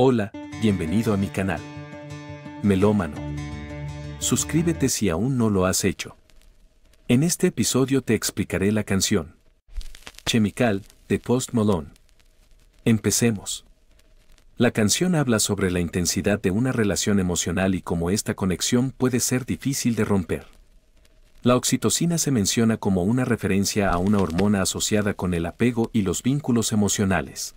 Hola, bienvenido a mi canal. Melómano. Suscríbete si aún no lo has hecho. En este episodio te explicaré la canción Chemical de Post Malone. Empecemos. La canción habla sobre la intensidad de una relación emocional y cómo esta conexión puede ser difícil de romper. La oxitocina se menciona como una referencia a una hormona asociada con el apego y los vínculos emocionales.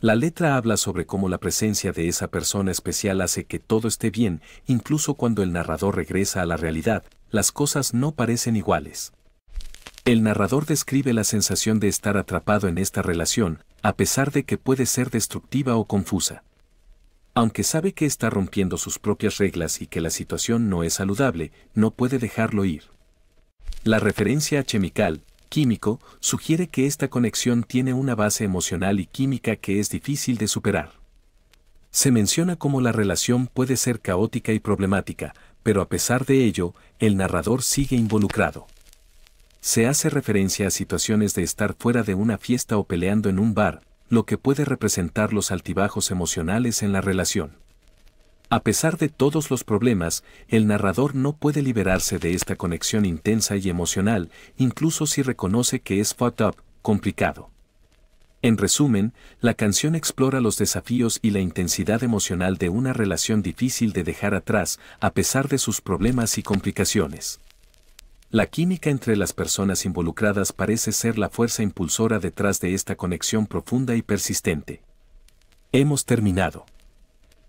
La letra habla sobre cómo la presencia de esa persona especial hace que todo esté bien, incluso cuando el narrador regresa a la realidad, las cosas no parecen iguales. El narrador describe la sensación de estar atrapado en esta relación, a pesar de que puede ser destructiva o confusa. Aunque sabe que está rompiendo sus propias reglas y que la situación no es saludable, no puede dejarlo ir. La referencia a Chemical, químico sugiere que esta conexión tiene una base emocional y química que es difícil de superar. Se menciona cómo la relación puede ser caótica y problemática, pero a pesar de ello, el narrador sigue involucrado. Se hace referencia a situaciones de estar fuera de una fiesta o peleando en un bar, lo que puede representar los altibajos emocionales en la relación. A pesar de todos los problemas, el narrador no puede liberarse de esta conexión intensa y emocional, incluso si reconoce que es fucked up, complicado. En resumen, la canción explora los desafíos y la intensidad emocional de una relación difícil de dejar atrás, a pesar de sus problemas y complicaciones. La química entre las personas involucradas parece ser la fuerza impulsora detrás de esta conexión profunda y persistente. Hemos terminado.